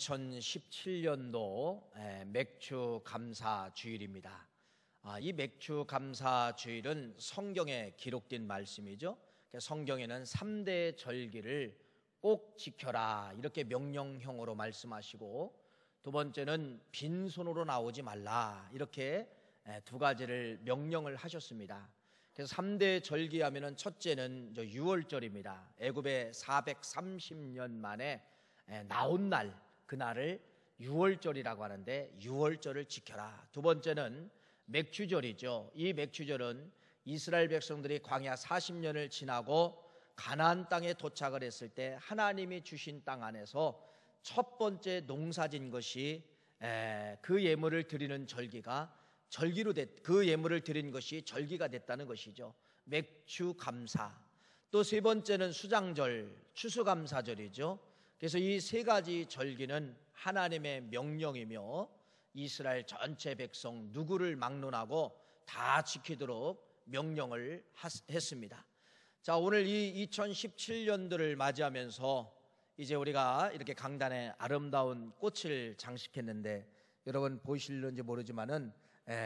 2017년도 맥주 감사 주일입니다. 아, 이 맥주 감사 주일은 성경에 기록된 말씀이죠. 그러니까 성경에는 3대 절기를 꼭 지켜라 이렇게 명령형으로 말씀하시고 두 번째는 빈손으로 나오지 말라 이렇게 두 가지를 명령을 하셨습니다. 그래서 3대 절기하면은 첫째는 6월절입니다. 애굽의 430년 만에 나온 날 그날을 유월절이라고 하는데 유월절을 지켜라. 두 번째는 맥주절이죠이맥주절은 이스라엘 백성들이 광야 40년을 지나고 가나안 땅에 도착을 했을 때 하나님이 주신 땅 안에서 첫 번째 농사진 것이 그 예물을 드리는 절기가 절기로 됐, 그 예물을 드린 것이 절기가 됐다는 것이죠. 맥주 감사. 또 세 번째는 수장절, 추수감사절이죠. 그래서 이 세 가지 절기는 하나님의 명령이며 이스라엘 전체 백성 누구를 막론하고 다 지키도록 명령을 했습니다. 자, 오늘 이 2017년도를 맞이하면서 이제 우리가 이렇게 강단에 아름다운 꽃을 장식했는데 여러분 보실는지 모르지만은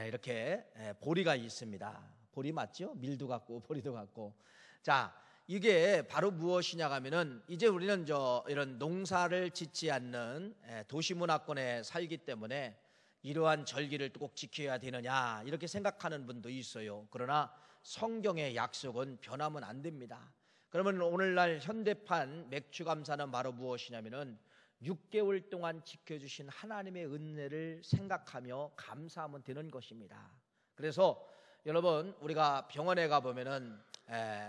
이렇게 보리가 있습니다. 보리 맞죠? 밀도 같고 보리도 같고. 자, 이게 바로 무엇이냐 하면은 이제 우리는 저 이런 농사를 짓지 않는 예, 도시 문화권에 살기 때문에 이러한 절기를 꼭 지켜야 되느냐 이렇게 생각하는 분도 있어요. 그러나 성경의 약속은 변하면 안 됩니다. 그러면 오늘날 현대판 맥주 감사는 바로 무엇이냐면은 6개월 동안 지켜주신 하나님의 은혜를 생각하며 감사하면 되는 것입니다. 그래서 여러분 우리가 병원에 가 보면은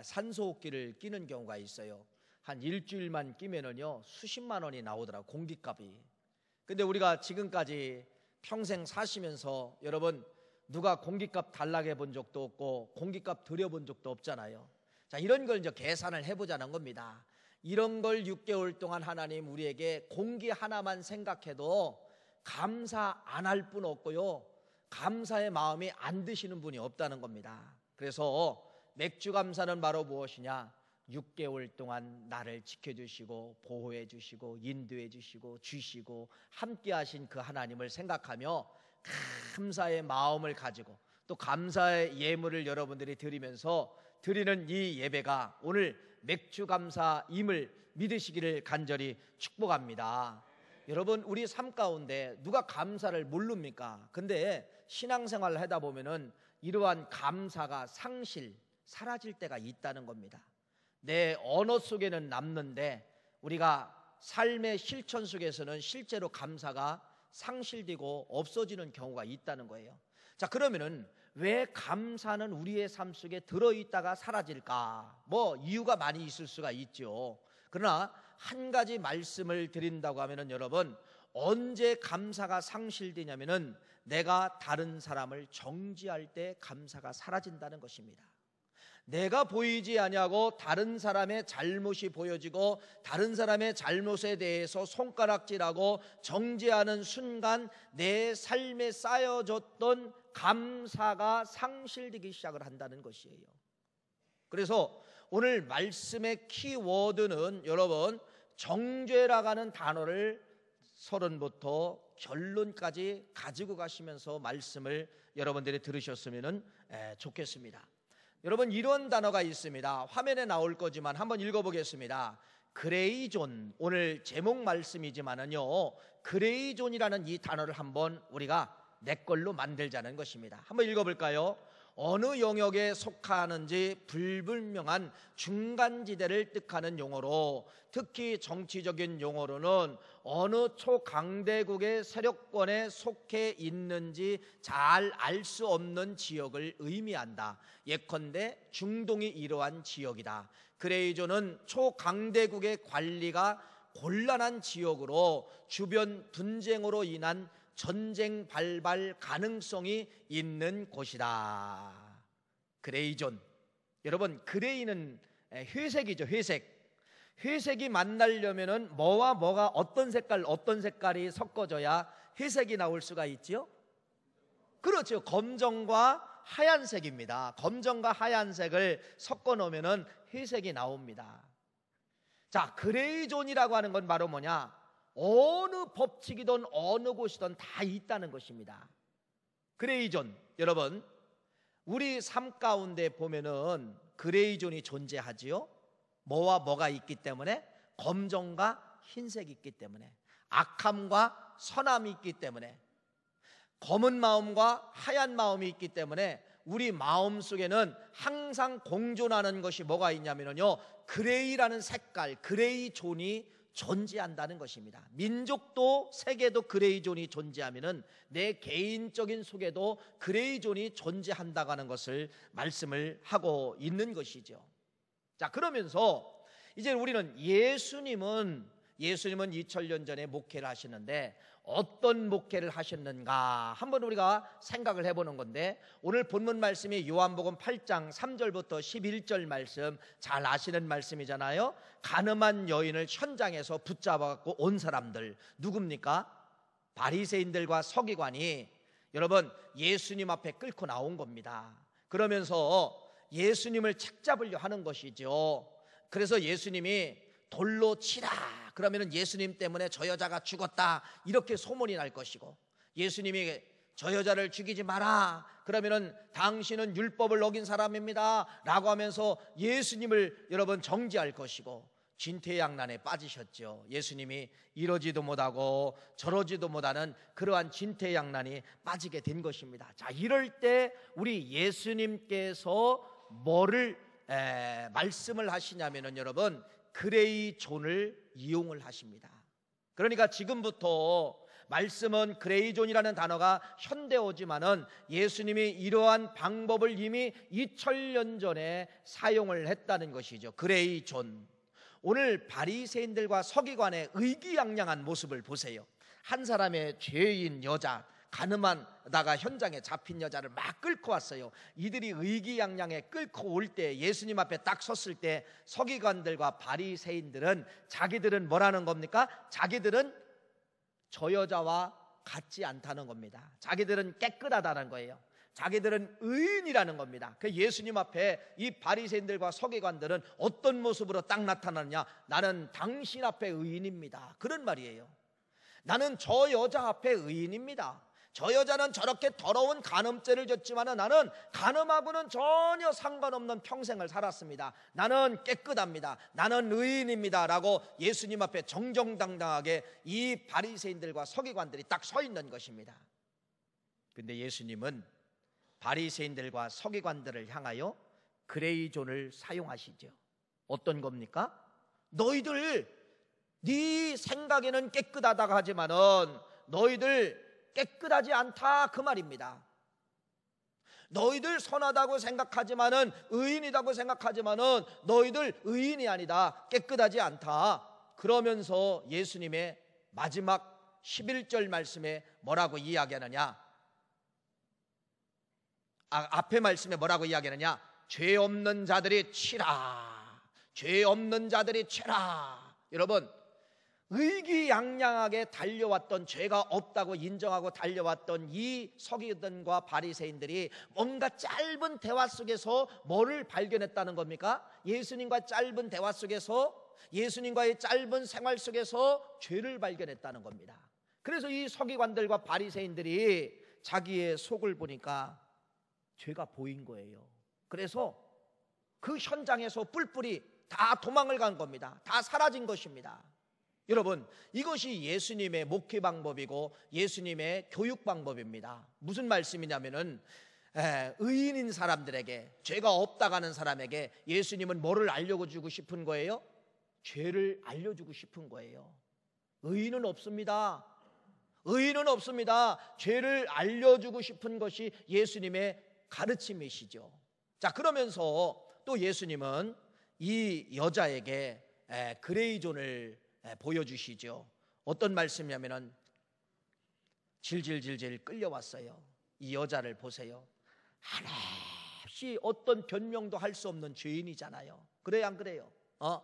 산소호흡기를 끼는 경우가 있어요. 한 일주일만 끼면은요 수십만 원이 나오더라 공기값이. 근데 우리가 지금까지 평생 사시면서 여러분 누가 공기값 달라게 본 적도 없고 공기값 들여본 적도 없잖아요. 자 이런 걸 이제 계산을 해보자는 겁니다. 이런 걸 6개월 동안 하나님 우리에게 공기 하나만 생각해도 감사 안 할 뿐 없고요. 감사의 마음이 안 드시는 분이 없다는 겁니다. 그래서 맥주 감사는 바로 무엇이냐? 6개월 동안 나를 지켜주시고 보호해 주시고 인도해 주시고 주시고 함께 하신 그 하나님을 생각하며 감사의 마음을 가지고 또 감사의 예물을 여러분들이 드리면서 드리는 이 예배가 오늘 맥주 감사임을 믿으시기를 간절히 축복합니다. 여러분 우리 삶 가운데 누가 감사를 모릅니까? 근데 신앙생활을 하다 보면은 이러한 감사가 상실, 사라질 때가 있다는 겁니다. 내 언어 속에는 남는데 우리가 삶의 실천 속에서는 실제로 감사가 상실되고 없어지는 경우가 있다는 거예요. 자, 그러면은 왜 감사는 우리의 삶 속에 들어있다가 사라질까? 뭐 이유가 많이 있을 수가 있죠. 그러나 한 가지 말씀을 드린다고 하면은 여러분 언제 감사가 상실되냐면은 내가 다른 사람을 정지할 때 감사가 사라진다는 것입니다. 내가 보이지 아니하고 다른 사람의 잘못이 보여지고 다른 사람의 잘못에 대해서 손가락질하고 정지하는 순간 내 삶에 쌓여졌던 감사가 상실되기 시작을 한다는 것이에요. 그래서 오늘 말씀의 키워드는 여러분 정죄라고 하는 단어를 서론부터 결론까지 가지고 가시면서 말씀을 여러분들이 들으셨으면 좋겠습니다. 여러분 이런 단어가 있습니다. 화면에 나올 거지만 한번 읽어보겠습니다. 그레이존 오늘 제목 말씀이지만은요 그레이존이라는 이 단어를 한번 우리가 내 걸로 만들자는 것입니다. 한번 읽어볼까요? 어느 영역에 속하는지 불분명한 중간지대를 뜻하는 용어로 특히 정치적인 용어로는 어느 초강대국의 세력권에 속해 있는지 잘 알 수 없는 지역을 의미한다. 예컨대 중동이 이러한 지역이다. 그레이존은 초강대국의 관리가 곤란한 지역으로 주변 분쟁으로 인한 전쟁 발발 가능성이 있는 곳이다. 그레이존. 여러분, 그레이는 회색이죠, 회색. 회색이 만나려면은 뭐와 뭐가 어떤 색깔, 어떤 색깔이 섞어져야 회색이 나올 수가 있지요? 그렇죠. 검정과 하얀색입니다. 검정과 하얀색을 섞어 놓으면은 회색이 나옵니다. 자, 그레이존이라고 하는 건 바로 뭐냐? 어느 법칙이든 어느 곳이든 다 있다는 것입니다. 그레이존 여러분 우리 삶 가운데 보면은 그레이존이 존재하지요. 뭐와 뭐가 있기 때문에 검정과 흰색이 있기 때문에 악함과 선함이 있기 때문에 검은 마음과 하얀 마음이 있기 때문에 우리 마음 속에는 항상 공존하는 것이 뭐가 있냐면요. 그레이라는 색깔, 그레이 존이 존재한다는 것입니다. 민족도 세계도 그레이존이 존재하면은 내 개인적인 속에도 그레이존이 존재한다고 하는 것을 말씀을 하고 있는 것이죠. 자, 그러면서 이제 우리는 예수님은 예수님은 2000년 전에 목회를 하시는데 어떤 목회를 하셨는가 한번 우리가 생각을 해보는 건데 오늘 본문 말씀이 요한복음 8장 3절부터 11절 말씀 잘 아시는 말씀이잖아요 가늠한 여인을 현장에서 붙잡아갖고 온 사람들 누굽니까? 바리새인들과 서기관이 여러분 예수님 앞에 끌고 나온 겁니다 그러면서 예수님을 책잡으려 하는 것이죠 그래서 예수님이 돌로 치라 그러면 예수님 때문에 저 여자가 죽었다. 이렇게 소문이 날 것이고 예수님이 저 여자를 죽이지 마라. 그러면 당신은 율법을 어긴 사람입니다. 라고 하면서 예수님을 여러분 정지할 것이고 진퇴양난에 빠지셨죠. 예수님이 이러지도 못하고 저러지도 못하는 그러한 진퇴양난이 빠지게 된 것입니다. 자, 이럴 때 우리 예수님께서 뭐를 에, 말씀을 하시냐면은 여러분 그레이 존을 이용을 하십니다. 그러니까 지금부터 말씀은 그레이존이라는 단어가 현대어지만은 예수님이 이러한 방법을 이미 2000년 전에 사용을 했다는 것이죠. 그레이존. 오늘 바리새인들과 서기관의 의기양양한 모습을 보세요. 한 사람의 죄인 여자 가늠한다가 현장에 잡힌 여자를 막 끌고 왔어요. 이들이 의기양양에 끌고 올 때 예수님 앞에 딱 섰을 때 서기관들과 바리새인들은 자기들은 뭐라는 겁니까? 자기들은 저 여자와 같지 않다는 겁니다. 자기들은 깨끗하다는 거예요. 자기들은 의인이라는 겁니다. 그 예수님 앞에 이 바리새인들과 서기관들은 어떤 모습으로 딱나타났냐 나는 당신 앞에 의인입니다. 그런 말이에요. 나는 저 여자 앞에 의인입니다. 저 여자는 저렇게 더러운 간음죄를 졌지만 나는 간음하고는 전혀 상관없는 평생을 살았습니다. 나는 깨끗합니다. 나는 의인입니다. 라고 예수님 앞에 정정당당하게 이 바리새인들과 서기관들이 딱 서 있는 것입니다. 근데 예수님은 바리새인들과 서기관들을 향하여 그레이존을 사용하시죠. 어떤 겁니까? 너희들 네 생각에는 깨끗하다고 하지만은 너희들 깨끗하지 않다 그 말입니다. 너희들 선하다고 생각하지만은 의인이라고 생각하지만은 너희들 의인이 아니다. 깨끗하지 않다. 그러면서 예수님의 마지막 11절 말씀에 뭐라고 이야기하느냐? 아, 앞에 말씀에 뭐라고 이야기하느냐? 죄 없는 자들이 치라. 죄 없는 자들이 치라. 여러분, 의기양양하게 달려왔던 죄가 없다고 인정하고 달려왔던 이서기든과 바리새인들이 뭔가 짧은 대화 속에서 뭐를 발견했다는 겁니까? 예수님과 짧은 대화 속에서 예수님과의 짧은 생활 속에서 죄를 발견했다는 겁니다. 그래서 이 서기관들과 바리새인들이 자기의 속을 보니까 죄가 보인 거예요. 그래서 그 현장에서 뿔뿔이 다 도망을 간 겁니다. 다 사라진 것입니다. 여러분, 이것이 예수님의 목회 방법이고 예수님의 교육 방법입니다. 무슨 말씀이냐면은 의인인 사람들에게 죄가 없다가는 사람에게 예수님은 뭐를 알려고 주고 싶은 거예요? 죄를 알려주고 싶은 거예요. 의인은 없습니다. 의인은 없습니다. 죄를 알려주고 싶은 것이 예수님의 가르침이시죠. 자, 그러면서 또 예수님은 이 여자에게 그레이존을 예, 보여주시죠. 어떤 말씀이냐면은 질질질질 끌려왔어요. 이 여자를 보세요. 하나없이 어떤 변명도 할 수 없는 죄인이잖아요. 그래요, 안 그래요? 어?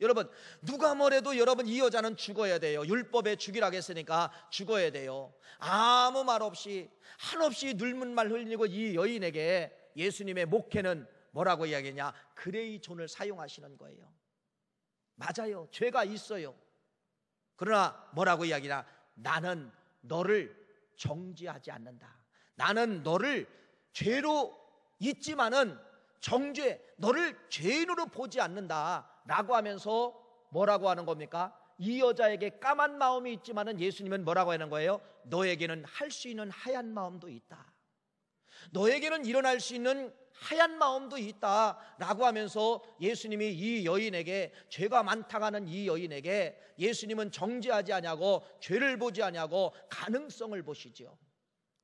여러분, 누가 뭐래도 여러분 이 여자는 죽어야 돼요. 율법에 죽이라 했으니까 죽어야 돼요. 아무 말 없이, 한없이 늙은 말 흘리고 이 여인에게 예수님의 목회는 뭐라고 이야기했냐? 그레이 존을 사용하시는 거예요. 맞아요. 죄가 있어요. 그러나 뭐라고 이야기하냐 나는 너를 정죄하지 않는다. 나는 너를 죄로 있지만은 정죄, 너를 죄인으로 보지 않는다. 라고 하면서 뭐라고 하는 겁니까? 이 여자에게 까만 마음이 있지만은 예수님은 뭐라고 하는 거예요? 너에게는 할 수 있는 하얀 마음도 있다. 너에게는 일어날 수 있는 하얀 마음도 있다라고 하면서 예수님이 이 여인에게 죄가 많다가는 이 여인에게 예수님은 정지하지않냐고 죄를 보지 않냐고 가능성을 보시지요.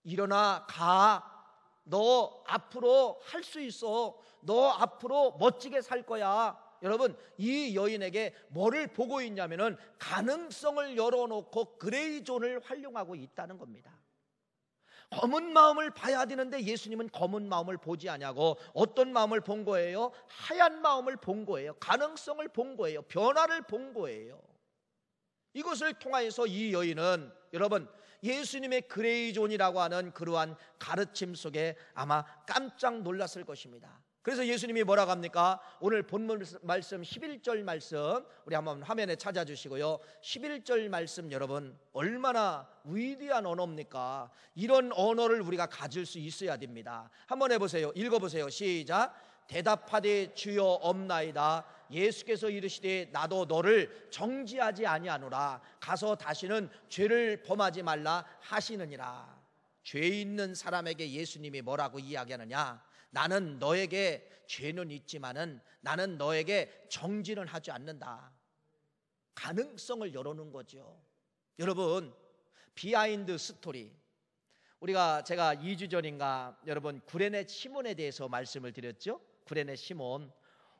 일어나 가. 너 앞으로 할 수 있어. 너 앞으로 멋지게 살 거야. 여러분 이 여인에게 뭐를 보고 있냐면은 가능성을 열어놓고 그레이 존을 활용하고 있다는 겁니다. 검은 마음을 봐야 되는데 예수님은 검은 마음을 보지 않냐고 어떤 마음을 본 거예요? 하얀 마음을 본 거예요. 가능성을 본 거예요. 변화를 본 거예요. 이것을 통하여서 이 여인은 여러분 예수님의 그레이존이라고 하는 그러한 가르침 속에 아마 깜짝 놀랐을 것입니다. 그래서 예수님이 뭐라고 합니까? 오늘 본문 말씀 11절 말씀 우리 한번 화면에 찾아주시고요. 11절 말씀 여러분 얼마나 위대한 언어입니까? 이런 언어를 우리가 가질 수 있어야 됩니다. 한번 해보세요. 읽어보세요. 시작. 대답하되 주여 없나이다. 예수께서 이르시되 나도 너를 정지하지 아니하노라. 가서 다시는 죄를 범하지 말라 하시느니라. 죄 있는 사람에게 예수님이 뭐라고 이야기하느냐? 나는 너에게 죄는 있지만은 나는 너에게 정지는 하지 않는다. 가능성을 열어놓은 거죠. 여러분, 비하인드 스토리. 우리가 제가 2주 전인가 여러분 구레네 시몬에 대해서 말씀을 드렸죠. 구레네 시몬.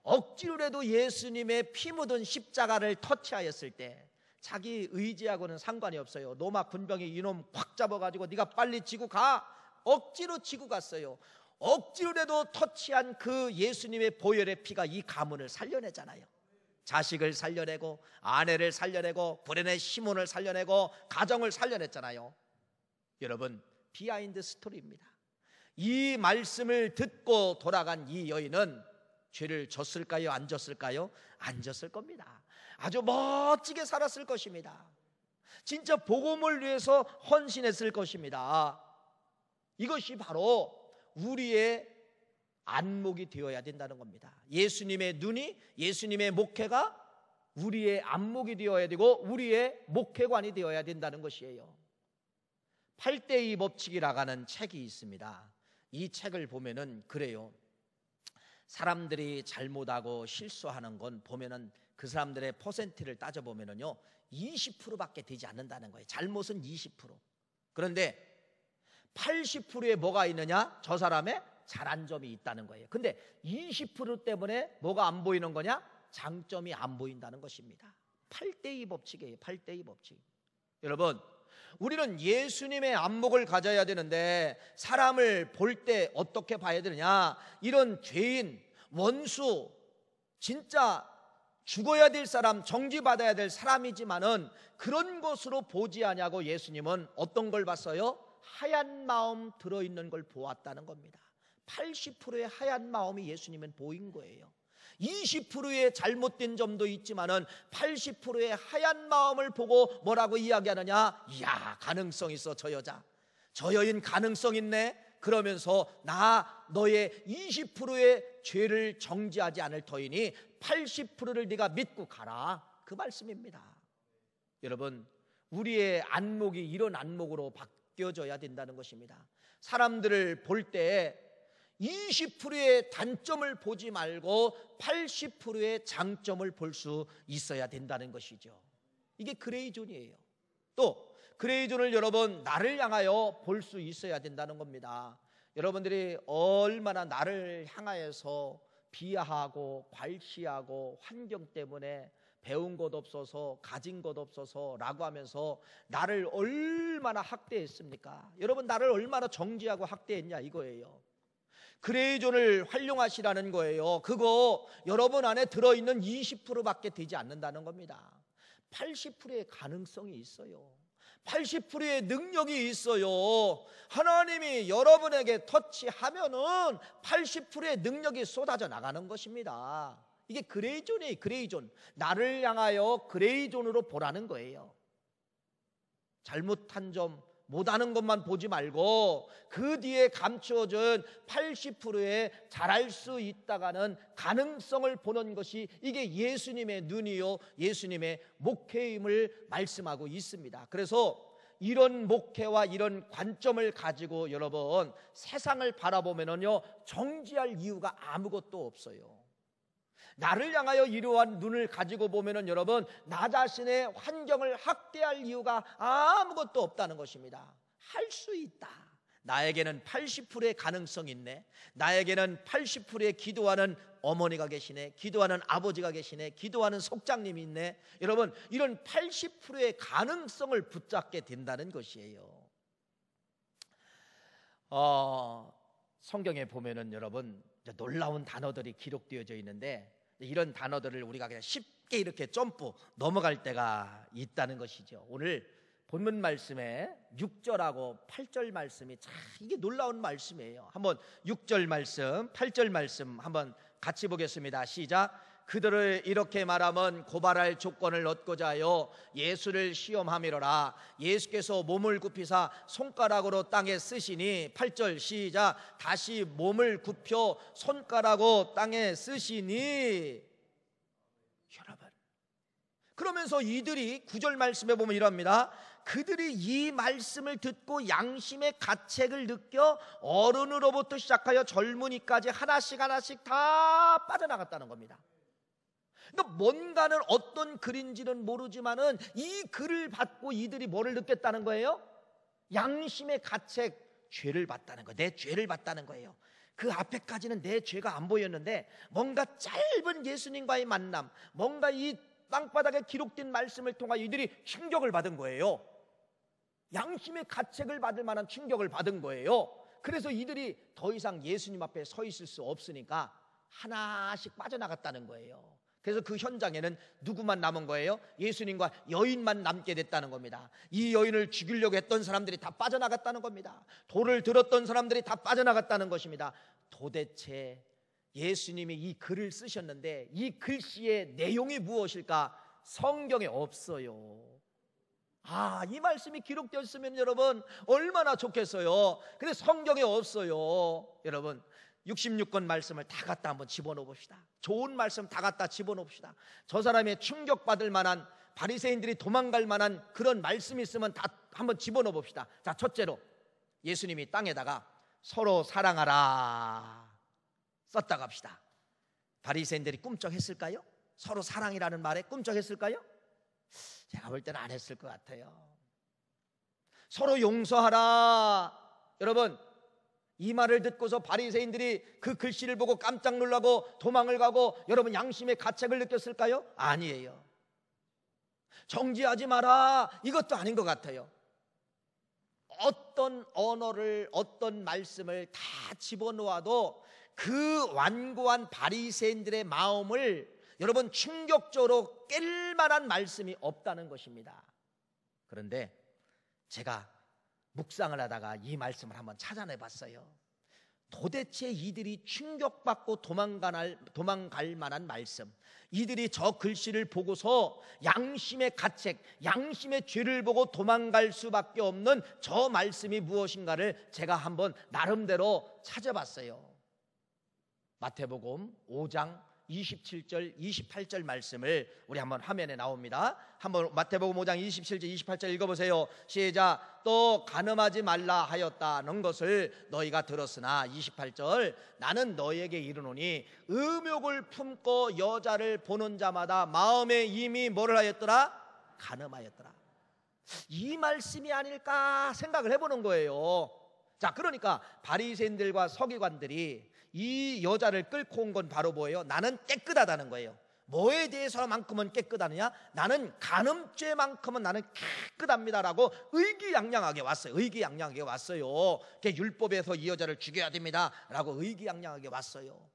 억지로라도 예수님의 피 묻은 십자가를 터치하였을 때 자기 의지하고는 상관이 없어요. 로마 군병이 이놈 꽉 잡아가지고 네가 빨리 지고 가. 억지로 지고 갔어요. 억지로라도 터치한 그 예수님의 보혈의 피가 이 가문을 살려내잖아요. 자식을 살려내고 아내를 살려내고 불행의 시몬을 살려내고 가정을 살려냈잖아요. 여러분 비하인드 스토리입니다. 이 말씀을 듣고 돌아간 이 여인은 죄를 졌을까요? 안 졌을까요? 안 졌을 겁니다. 아주 멋지게 살았을 것입니다. 진짜 복음을 위해서 헌신했을 것입니다. 이것이 바로 우리의 안목이 되어야 된다는 겁니다. 예수님의 눈이 예수님의 목회가 우리의 안목이 되어야 되고 우리의 목회관이 되어야 된다는 것이에요. 8대2 법칙이라고 하는 책이 있습니다. 이 책을 보면은 그래요. 사람들이 잘못하고 실수하는 건 보면은 그 사람들의 퍼센트를 따져보면은요. 20%밖에 되지 않는다는 거예요. 잘못은 20%. 그런데 80%에 뭐가 있느냐? 저 사람의 잘한 점이 있다는 거예요. 근데 20% 때문에 뭐가 안 보이는 거냐? 장점이 안 보인다는 것입니다. 8대2 법칙이에요. 8대2 법칙. 여러분, 우리는 예수님의 안목을 가져야 되는데 사람을 볼 때 어떻게 봐야 되느냐? 이런 죄인, 원수, 진짜 죽어야 될 사람, 정지받아야 될 사람이지만은 그런 것으로 보지 않냐고 예수님은 어떤 걸 봤어요? 하얀 마음 들어있는 걸 보았다는 겁니다. 80%의 하얀 마음이 예수님은 보인 거예요. 20%의 잘못된 점도 있지만은 80%의 하얀 마음을 보고 뭐라고 이야기하느냐? 이야, 가능성 있어, 저 여자. 저 여인 가능성 있네? 그러면서 나 너의 20%의 죄를 정지하지 않을 터이니 80%를 네가 믿고 가라. 그 말씀입니다. 여러분, 우리의 안목이 이런 안목으로 바뀌 느어져야 된다는 것입니다. 사람들을 볼 때에 20%의 단점을 보지 말고 80%의 장점을 볼 수 있어야 된다는 것이죠. 이게 그레이존이에요. 또 그레이존을 여러분 나를 향하여 볼 수 있어야 된다는 겁니다. 여러분들이 얼마나 나를 향하여서 비하하고 괄시하고 환경 때문에 배운 것 없어서 가진 것 없어서라고 하면서 나를 얼마나 학대했습니까? 여러분 나를 얼마나 정지하고 학대했냐 이거예요. 그레이 존을 활용하시라는 거예요. 그거 여러분 안에 들어 있는 20%밖에 되지 않는다는 겁니다. 80%의 가능성이 있어요. 80%의 능력이 있어요. 하나님이 여러분에게 터치하면은 80%의 능력이 쏟아져 나가는 것입니다. 이게 그레이존이에요. 그레이존. 나를 향하여 그레이존으로 보라는 거예요. 잘못한 점, 못하는 것만 보지 말고 그 뒤에 감추어진 80%의 잘할 수 있다가는 가능성을 보는 것이 이게 예수님의 눈이요 예수님의 목회임을 말씀하고 있습니다. 그래서 이런 목회와 이런 관점을 가지고 여러분 세상을 바라보면요 정지할 이유가 아무것도 없어요. 나를 향하여 이러한 눈을 가지고 보면은 여러분 나 자신의 환경을 학대할 이유가 아무것도 없다는 것입니다. 할 수 있다. 나에게는 80%의 가능성 있네. 나에게는 80%의 기도하는 어머니가 계시네. 기도하는 아버지가 계시네. 기도하는 속장님이 있네. 여러분, 이런 80%의 가능성을 붙잡게 된다는 것이에요. 어, 성경에 보면은 여러분, 놀라운 단어들이 기록되어져 있는데 이런 단어들을 우리가 그냥 쉽게 이렇게 점프 넘어갈 때가 있다는 것이죠. 오늘 본문 말씀에 6절하고 8절 말씀이 참 이게 놀라운 말씀이에요. 한번 6절 말씀, 8절 말씀 한번 같이 보겠습니다. 시작. 그들을 이렇게 말하면 고발할 조건을 얻고자 하여 예수를 시험함이로라 예수께서 몸을 굽히사 손가락으로 땅에 쓰시니 8절 시작 다시 몸을 굽혀 손가락으로 땅에 쓰시니 여러분 그러면서 이들이 구절 말씀해 보면 이럽니다 그들이 이 말씀을 듣고 양심의 가책을 느껴 어른으로부터 시작하여 젊은이까지 하나씩 하나씩 다 빠져나갔다는 겁니다. 그러니까 뭔가는 어떤 글인지는 모르지만은 이 글을 받고 이들이 뭐를 느꼈다는 거예요? 양심의 가책, 죄를 봤다는 거예요. 내 죄를 봤다는 거예요. 그 앞에까지는 내 죄가 안 보였는데 뭔가 짧은 예수님과의 만남, 뭔가 이 땅바닥에 기록된 말씀을 통하여 이들이 충격을 받은 거예요. 양심의 가책을 받을 만한 충격을 받은 거예요. 그래서 이들이 더 이상 예수님 앞에 서 있을 수 없으니까 하나씩 빠져나갔다는 거예요. 그래서 그 현장에는 누구만 남은 거예요? 예수님과 여인만 남게 됐다는 겁니다. 이 여인을 죽이려고 했던 사람들이 다 빠져나갔다는 겁니다. 돌을 들었던 사람들이 다 빠져나갔다는 것입니다. 도대체 예수님이 이 글을 쓰셨는데 이 글씨의 내용이 무엇일까? 성경에 없어요. 아, 이 말씀이 기록되었으면 여러분 얼마나 좋겠어요. 근데 성경에 없어요. 여러분, 66권 말씀을 다 갖다 한번 집어넣어 봅시다. 좋은 말씀 다 갖다 집어넣어 봅시다. 저 사람의 충격받을 만한 바리새인들이 도망갈 만한 그런 말씀이 있으면 다 한번 집어넣어 봅시다. 자, 첫째로 예수님이 땅에다가 서로 사랑하라 썼다 갑시다. 바리새인들이 꿈쩍했을까요? 서로 사랑이라는 말에 꿈쩍했을까요? 제가 볼 때는 안 했을 것 같아요. 서로 용서하라. 여러분, 이 말을 듣고서 바리새인들이 그 글씨를 보고 깜짝 놀라고 도망을 가고 여러분 양심의 가책을 느꼈을까요? 아니에요. 정지하지 마라. 이것도 아닌 것 같아요. 어떤 언어를 어떤 말씀을 다 집어넣어도 그 완고한 바리새인들의 마음을 여러분 충격적으로 깰 만한 말씀이 없다는 것입니다. 그런데 제가 묵상을 하다가 이 말씀을 한번 찾아내 봤어요. 도대체 이들이 충격받고 도망갈, 도망갈 만한 말씀. 이들이 저 글씨를 보고서 양심의 가책, 양심의 죄를 보고 도망갈 수밖에 없는 저 말씀이 무엇인가를 제가 한번 나름대로 찾아봤어요. 마태복음 5장 27절, 28절 말씀을 우리 한번 화면에 나옵니다. 한번 마태복음 5장 27절, 28절 읽어보세요. 시작. 또 가늠하지 말라 하였다는 것을 너희가 들었으나 28절 나는 너희에게 이르노니 음욕을 품고 여자를 보는 자마다 마음에 이미 뭐를 하였더라? 가늠하였더라. 이 말씀이 아닐까 생각을 해보는 거예요. 자, 그러니까 바리새인들과 서기관들이 이 여자를 끌고 온 건 바로 뭐예요? 나는 깨끗하다는 거예요. 뭐에 대해서만큼은 깨끗하느냐? 나는 간음죄만큼은 나는 깨끗합니다라고 의기양양하게 왔어요. 의기양양하게 왔어요. 그 율법에서 이 여자를 죽여야 됩니다라고 의기양양하게 왔어요.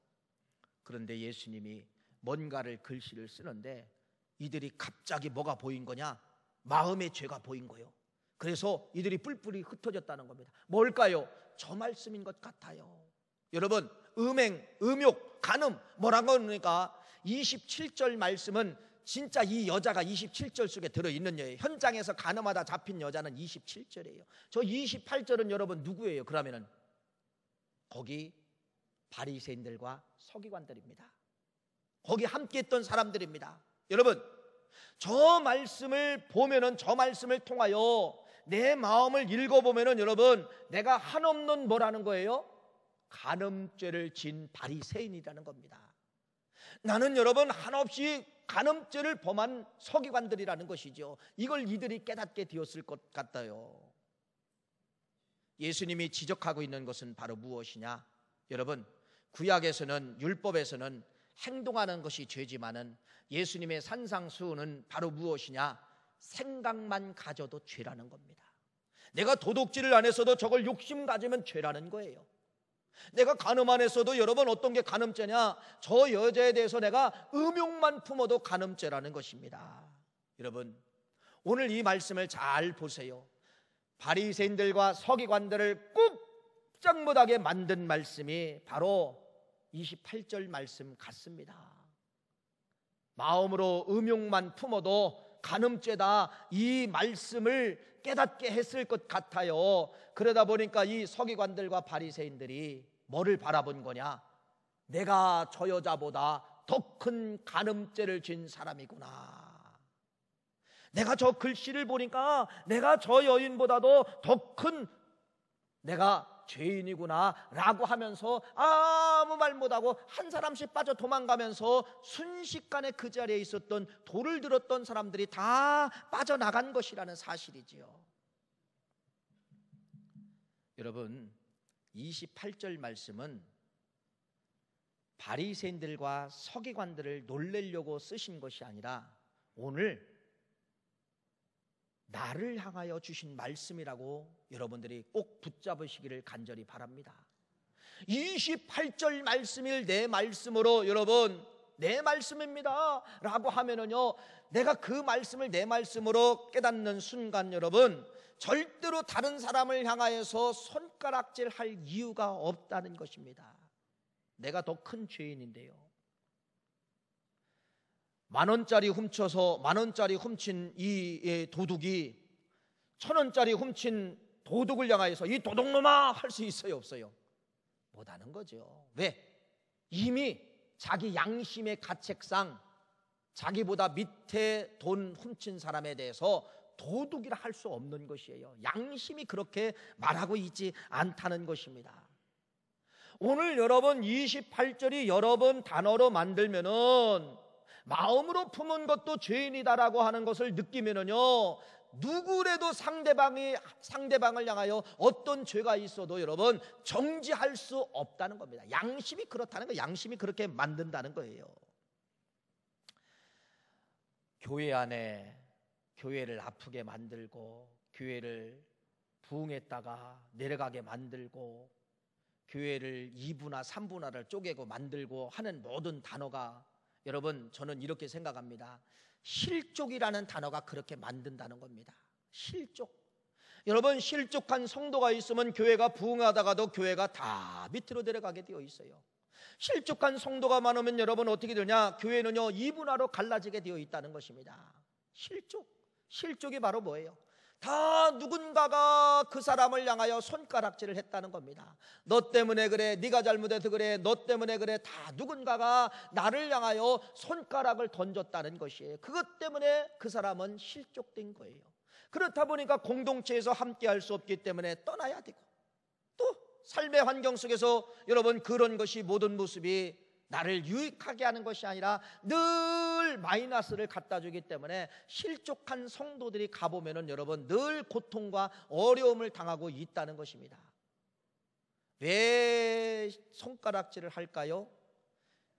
그런데 예수님이 뭔가를 글씨를 쓰는데 이들이 갑자기 뭐가 보인 거냐? 마음의 죄가 보인 거요. 예 그래서 이들이 뿔뿔이 흩어졌다는 겁니다. 뭘까요? 저 말씀인 것 같아요. 여러분, 음행, 음욕, 간음, 뭐라고 합니까 27절 말씀은 진짜 이 여자가 27절 속에 들어있는 여예요. 현장에서 가늠하다 잡힌 여자는 27절이에요. 저 28절은 여러분 누구예요? 그러면은 거기 바리새인들과 서기관들입니다. 거기 함께 했던 사람들입니다. 여러분, 저 말씀을 보면은 저 말씀을 통하여 내 마음을 읽어보면은 여러분, 내가 한없는 뭐라는 거예요? 간음죄를 진 바리새인이라는 겁니다. 나는 여러분 한없이 간음죄를 범한 서기관들이라는 것이죠. 이걸 이들이 깨닫게 되었을 것 같아요. 예수님이 지적하고 있는 것은 바로 무엇이냐? 여러분, 구약에서는 율법에서는 행동하는 것이 죄지만은 예수님의 산상수훈은 바로 무엇이냐? 생각만 가져도 죄라는 겁니다. 내가 도둑질을 안해서도 저걸 욕심 가지면 죄라는 거예요. 내가 간음 안에서도 여러분 어떤 게 간음죄냐? 저 여자에 대해서 내가 음욕만 품어도 간음죄라는 것입니다. 여러분, 오늘 이 말씀을 잘 보세요. 바리새인들과 서기관들을 꾹짝 못하게 만든 말씀이 바로 28절 말씀 같습니다. 마음으로 음욕만 품어도 간음죄다. 이 말씀을 깨닫게 했을 것 같아요. 그러다 보니까 이 서기관들과 바리새인들이 뭐를 바라본 거냐? 내가 저 여자보다 더 큰 간음죄를 진 사람이구나. 내가 저 글씨를 보니까 내가 저 여인보다도 더 큰 내가 죄인이구나 라고 하면서 아무 말 못하고 한 사람씩 빠져 도망가면서 순식간에 그 자리에 있었던 돌을 들었던 사람들이 다 빠져나간 것이라는 사실이지요. 여러분 28절 말씀은 바리새인들과 서기관들을 놀래려고 쓰신 것이 아니라 오늘 나를 향하여 주신 말씀이라고 여러분들이 꼭 붙잡으시기를 간절히 바랍니다. 28절 말씀을내 말씀으로 여러분 내 말씀입니다. 라고 하면은요, 내가 그 말씀을 내 말씀으로 깨닫는 순간 여러분, 절대로 다른 사람을 향하여서 손가락질 할 이유가 없다는 것입니다. 내가 더 큰 죄인인데요. 만 원짜리 훔쳐서 만 원짜리 훔친 이 도둑이 천 원짜리 훔친 도둑을 향하여서 이 도둑놈아 할 수 있어요 없어요? 못하는 거죠. 왜? 이미 자기 양심의 가책상 자기보다 밑에 돈 훔친 사람에 대해서 도둑이라 할 수 없는 것이에요. 양심이 그렇게 말하고 있지 않다는 것입니다. 오늘 여러분 28절이 여러분 단어로 만들면은 마음으로 품은 것도 죄인이다라고 하는 것을 느끼면은요, 누구라도 상대방이 상대방을 향하여 어떤 죄가 있어도 여러분 정지할 수 없다는 겁니다. 양심이 그렇다는 거, 양심이 그렇게 만든다는 거예요. 교회 안에 교회를 아프게 만들고 교회를 부흥했다가 내려가게 만들고 교회를 2분화, 3분화를 쪼개고 만들고 하는 모든 단어가 여러분 저는 이렇게 생각합니다. 실족이라는 단어가 그렇게 만든다는 겁니다. 실족. 여러분 실족한 성도가 있으면 교회가 부흥하다가도 교회가 다 밑으로 내려가게 되어 있어요. 실족한 성도가 많으면 여러분 어떻게 되냐? 교회는요 이분화로 갈라지게 되어 있다는 것입니다. 실족. 실족이 바로 뭐예요? 다 누군가가 그 사람을 향하여 손가락질을 했다는 겁니다. 너 때문에 그래, 네가 잘못해서 그래, 너 때문에 그래. 다 누군가가 나를 향하여 손가락을 던졌다는 것이에요. 그것 때문에 그 사람은 실족된 거예요. 그렇다 보니까 공동체에서 함께 할 수 없기 때문에 떠나야 되고 또 삶의 환경 속에서 여러분 그런 것이 모든 모습이 나를 유익하게 하는 것이 아니라 늘 마이너스를 갖다 주기 때문에 실족한 성도들이 가보면은 여러분 늘 고통과 어려움을 당하고 있다는 것입니다. 왜 손가락질을 할까요?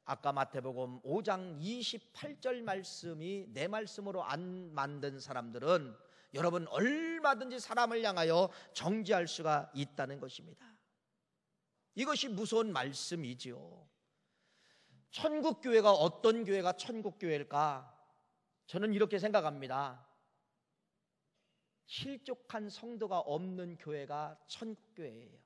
아까 마태복음 5장 28절 말씀이 내 말씀으로 안 만든 사람들은 여러분 얼마든지 사람을 향하여 정지할 수가 있다는 것입니다. 이것이 무서운 말씀이지요. 천국 교회가 어떤 교회가 천국 교회일까? 저는 이렇게 생각합니다. 실족한 성도가 없는 교회가 천국 교회예요.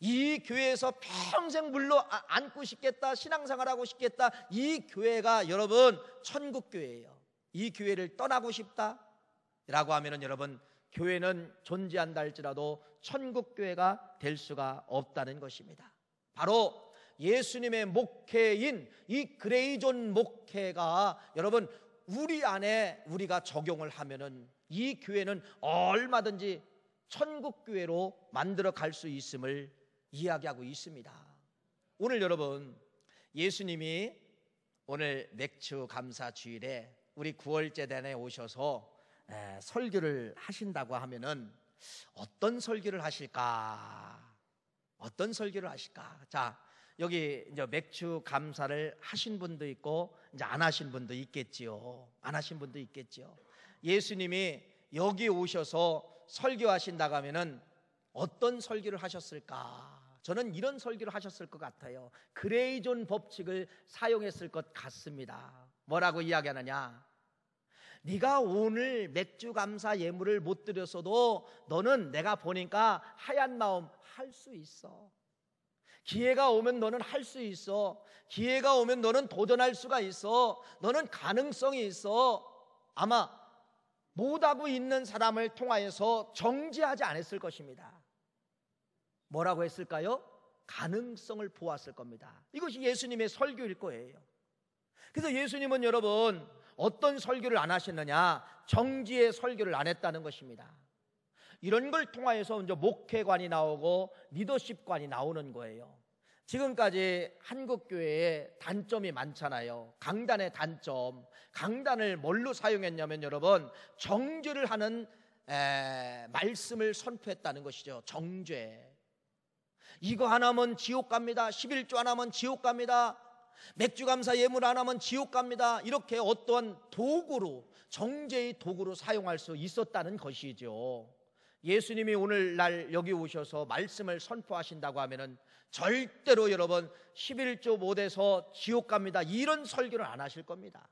이 교회에서 평생 물로 안고 아, 싶겠다, 신앙생활하고 싶겠다. 이 교회가 여러분 천국 교회예요. 이 교회를 떠나고 싶다라고 하면 여러분 교회는 존재한다 할지라도 천국 교회가 될 수가 없다는 것입니다. 바로 예수님의 목회인 이 그레이존 목회가 여러분 우리 안에 우리가 적용을 하면은 이 교회는 얼마든지 천국 교회로 만들어 갈 수 있음을 이야기하고 있습니다. 오늘 여러분 예수님이 오늘 맥주 감사 주일에 우리 9월제 단에 오셔서 에, 설교를 하신다고 하면은 어떤 설교를 하실까? 어떤 설교를 하실까? 자, 여기 이제 맥주 감사를 하신 분도 있고 이제 안 하신 분도 있겠지요. 안 하신 분도 있겠지요. 예수님이 여기 오셔서 설교하신다고 하면은 어떤 설교를 하셨을까? 저는 이런 설교를 하셨을 것 같아요. 그레이존 법칙을 사용했을 것 같습니다. 뭐라고 이야기하느냐? 네가 오늘 맥주 감사 예물을 못 드렸어도 너는 내가 보니까 하얀 마음 할 수 있어. 기회가 오면 너는 할 수 있어. 기회가 오면 너는 도전할 수가 있어. 너는 가능성이 있어. 아마 못하고 있는 사람을 통하여서 정지하지 않았을 것입니다. 뭐라고 했을까요? 가능성을 보았을 겁니다. 이것이 예수님의 설교일 거예요. 그래서 예수님은 여러분 어떤 설교를 안 하셨느냐? 정지의 설교를 안 했다는 것입니다. 이런 걸 통하여서 먼저 목회관이 나오고 리더십관이 나오는 거예요. 지금까지 한국 교회의 단점이 많잖아요. 강단의 단점. 강단을 뭘로 사용했냐면 여러분 정죄를 하는 에, 말씀을 선포했다는 것이죠. 정죄. 이거 하나면 지옥 갑니다. 11조 하나면 지옥 갑니다. 맥주감사 예물 하나면 지옥 갑니다. 이렇게 어떠한 도구로 정죄의 도구로 사용할 수 있었다는 것이죠. 예수님이 오늘날 여기 오셔서 말씀을 선포하신다고 하면은 절대로 여러분 11조 못해서 지옥 갑니다. 이런 설교를 안 하실 겁니다.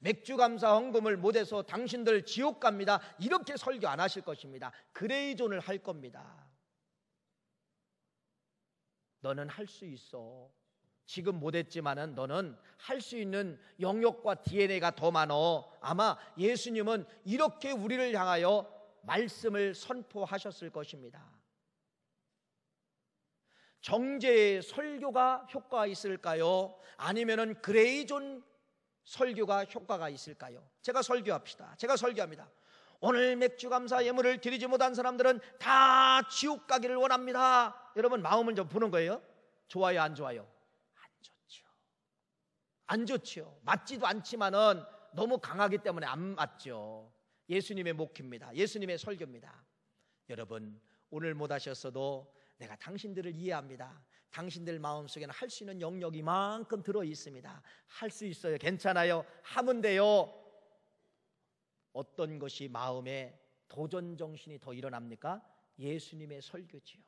맥주 감사 헌금을 못해서 당신들 지옥 갑니다. 이렇게 설교 안 하실 것입니다. 그레이존을 할 겁니다. 너는 할 수 있어. 지금 못했지만은 너는 할 수 있는 영역과 DNA가 더 많어. 아마 예수님은 이렇게 우리를 향하여 말씀을 선포하셨을 것입니다. 정제의 설교가 효과가 있을까요? 아니면은 그레이존 설교가 효과가 있을까요? 제가 설교합시다. 제가 설교합니다. 오늘 맥주 감사 예물을 드리지 못한 사람들은 다 지옥 가기를 원합니다. 여러분 마음을 좀 보는 거예요. 좋아요, 안 좋아요? 안 좋죠. 안 좋죠. 맞지도 않지만은 너무 강하기 때문에 안 맞죠. 예수님의 목입니다. 예수님의 설교입니다. 여러분, 오늘 못 하셨어도 내가 당신들을 이해합니다. 당신들 마음속에는 할 수 있는 영역이 만큼 들어 있습니다. 할 수 있어요. 괜찮아요. 하면 돼요. 어떤 것이 마음에 도전 정신이 더 일어납니까? 예수님의 설교지요.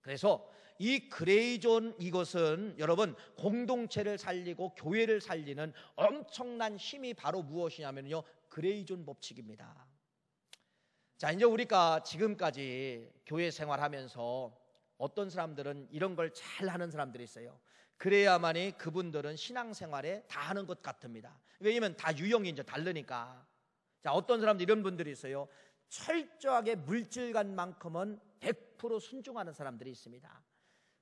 그래서 이 그레이존 이것은 여러분 공동체를 살리고 교회를 살리는 엄청난 힘이 바로 무엇이냐면요. 그레이존 법칙입니다. 자, 이제 우리가 지금까지 교회 생활하면서 어떤 사람들은 이런 걸 잘 하는 사람들이 있어요. 그래야만이 그분들은 신앙생활에 다 하는 것 같습니다. 왜냐면 다 유형이 이제 다르니까. 자, 어떤 사람들 이런 분들이 있어요. 철저하게 물질관만큼은 100% 순종하는 사람들이 있습니다.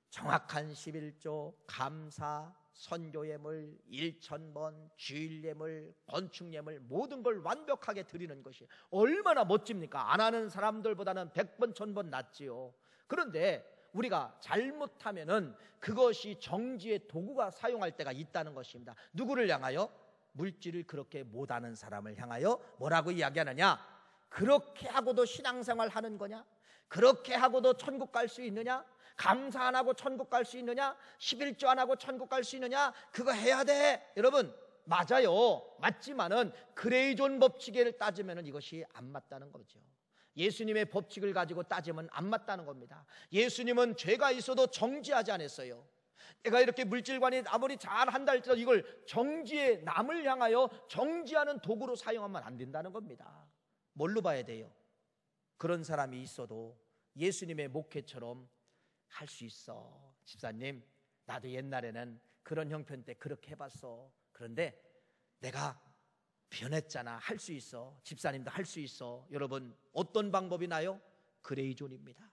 정확한 11조, 감사, 선교예물, 일천번, 주일예물, 건축예물 모든 걸 완벽하게 드리는 것이 얼마나 멋집니까? 안 하는 사람들보다는 백번, 천번 낫지요. 그런데 우리가 잘못하면은 그것이 정지의 도구가 사용할 때가 있다는 것입니다. 누구를 향하여? 물질을 그렇게 못하는 사람을 향하여 뭐라고 이야기하느냐? 그렇게 하고도 신앙생활 하는 거냐? 그렇게 하고도 천국 갈 수 있느냐? 감사 안 하고 천국 갈 수 있느냐? 11조 안 하고 천국 갈 수 있느냐? 그거 해야 돼. 여러분, 맞아요. 맞지만은 그레이존 법칙을 따지면 이것이 안 맞다는 거죠. 예수님의 법칙을 가지고 따지면 안 맞다는 겁니다. 예수님은 죄가 있어도 정지하지 않았어요. 내가 이렇게 물질관이 아무리 잘 한다 할지라도 이걸 정지에 남을 향하여 정지하는 도구로 사용하면 안 된다는 겁니다. 뭘로 봐야 돼요? 그런 사람이 있어도 예수님의 목회처럼 할수 있어. 집사님, 나도 옛날에는 그런 형편 때 그렇게 해봤어. 그런데 내가 변했잖아. 할 수 있어. 집사님도 할 수 있어. 여러분, 어떤 방법이 나요? 그레이존입니다.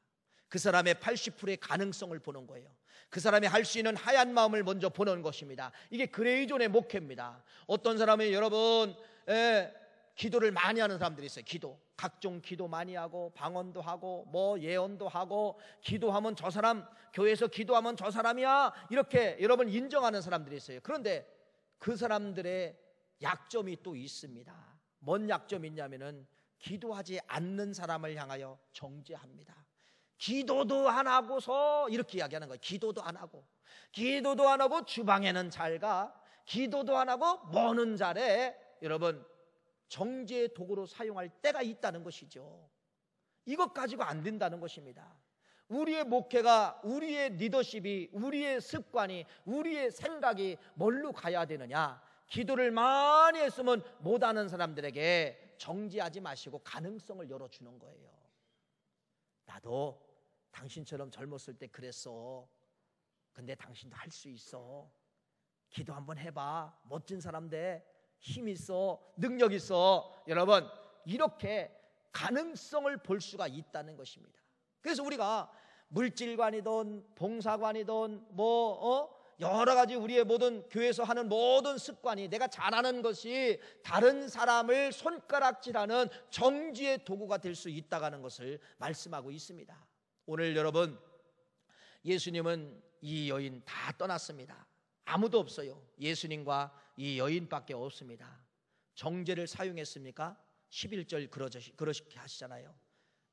그 사람의 80%의 가능성을 보는 거예요. 그 사람이 할 수 있는 하얀 마음을 먼저 보는 것입니다. 이게 그레이존의 목회입니다. 어떤 사람이 여러분, 에, 예, 기도를 많이 하는 사람들이 있어요. 기도. 각종 기도 많이 하고 방언도 하고 뭐 예언도 하고 기도하면 저 사람 교회에서 기도하면 저 사람이야. 이렇게 여러분 인정하는 사람들이 있어요. 그런데 그 사람들의 약점이 또 있습니다. 뭔 약점이 있냐면은 기도하지 않는 사람을 향하여 정죄합니다. 기도도 안 하고서 이렇게 이야기하는 거예요. 기도도 안 하고. 기도도 안 하고 주방에는 잘 가. 기도도 안 하고 뭐는 잘해. 여러분 정제의 도구로 사용할 때가 있다는 것이죠. 이것 가지고 안 된다는 것입니다. 우리의 목회가, 우리의 리더십이, 우리의 습관이, 우리의 생각이 뭘로 가야 되느냐? 기도를 많이 했으면 못하는 사람들에게 정지하지 마시고 가능성을 열어주는 거예요. 나도 당신처럼 젊었을 때 그랬어. 근데 당신도 할 수 있어. 기도 한번 해봐. 멋진 사람 돼. 힘 있어, 능력 있어. 여러분, 이렇게 가능성을 볼 수가 있다는 것입니다. 그래서 우리가 물질관이든 봉사관이든 뭐 어? 여러 가지 우리의 모든 교회에서 하는 모든 습관이 내가 잘하는 것이 다른 사람을 손가락질하는 정지의 도구가 될 수있다는 것을 말씀하고 있습니다. 오늘 여러분 예수님은 이 여인 다 떠났습니다. 아무도 없어요. 예수님과 이 여인밖에 없습니다. 정제를 사용했습니까? 11절 그러시게 하시잖아요.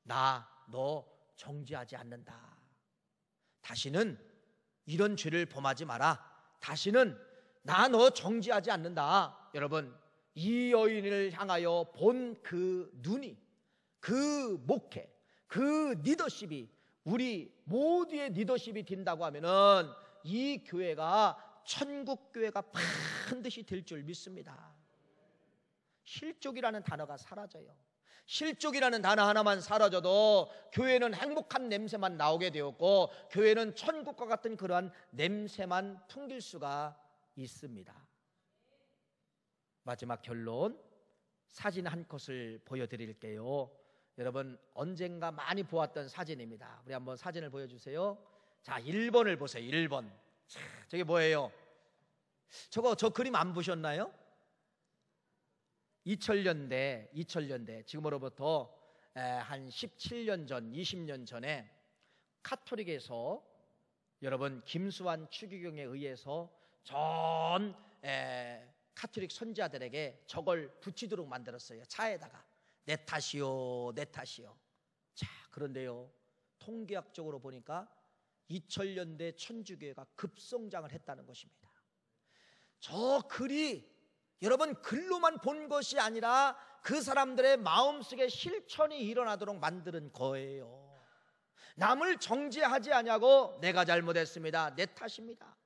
나, 너정제하지 않는다. 다시는 이런 죄를 범하지 마라. 다시는 나, 너정제하지 않는다. 여러분, 이 여인을 향하여 본 그 눈이, 그 목회, 그 리더십이 우리 모두의 리더십이 된다고 하면은 이 교회가 천국교회가 반드시 될 줄 믿습니다. 실족이라는 단어가 사라져요. 실족이라는 단어 하나만 사라져도 교회는 행복한 냄새만 나오게 되었고 교회는 천국과 같은 그러한 냄새만 풍길 수가 있습니다. 마지막 결론 사진 한 컷을 보여드릴게요. 여러분 언젠가 많이 보았던 사진입니다. 우리 한번 사진을 보여주세요. 자, 1번을 보세요. 1번. 차, 저게 뭐예요? 저거 저 그림 안 보셨나요? 2000년대, 2000년대 지금으로부터 한 17년 전, 20년 전에 카톨릭에서 여러분 김수환 추기경에 의해서 전 에, 카톨릭 선지자들에게 저걸 붙이도록 만들었어요. 차에다가 내 탓이요, 내 탓이요. 자, 그런데요. 통계학적으로 보니까 2000년대 천주교회가 급성장을 했다는 것입니다. 저 글이 여러분 글로만 본 것이 아니라 그 사람들의 마음속에 실천이 일어나도록 만드는 거예요. 남을 정죄하지 아니하고 내가 잘못했습니다. 내 탓입니다.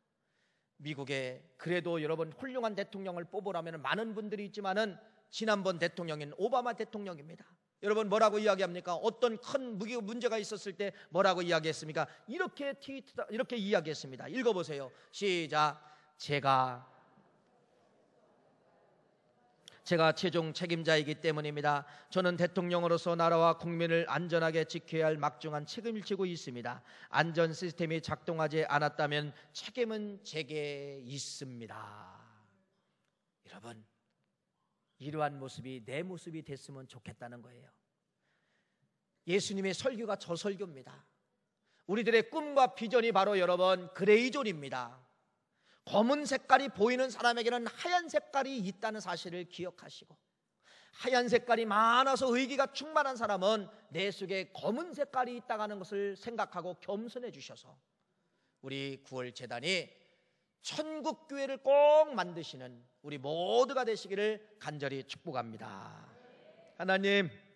미국에 그래도 여러분 훌륭한 대통령을 뽑으라면 많은 분들이 있지만은 지난번 대통령인 오바마 대통령입니다. 여러분 뭐라고 이야기합니까? 어떤 큰 무기 문제가 있었을 때 뭐라고 이야기했습니까? 이렇게 트위트 이렇게 이야기했습니다. 읽어 보세요. 시작. 제가 제가 최종 책임자이기 때문입니다. 저는 대통령으로서 나라와 국민을 안전하게 지켜야 할 막중한 책임을 지고 있습니다. 안전 시스템이 작동하지 않았다면 책임은 제게 있습니다. 여러분, 이러한 모습이 내 모습이 됐으면 좋겠다는 거예요. 예수님의 설교가 저 설교입니다. 우리들의 꿈과 비전이 바로 여러분 그레이존입니다. 검은 색깔이 보이는 사람에게는 하얀 색깔이 있다는 사실을 기억하시고 하얀 색깔이 많아서 의기가 충만한 사람은 내 속에 검은 색깔이 있다는 것을 생각하고 겸손해 주셔서 우리 구월 재단이 천국 교회를 꼭 만드시는 우리 모두가 되시기를 간절히 축복합니다. 하나님,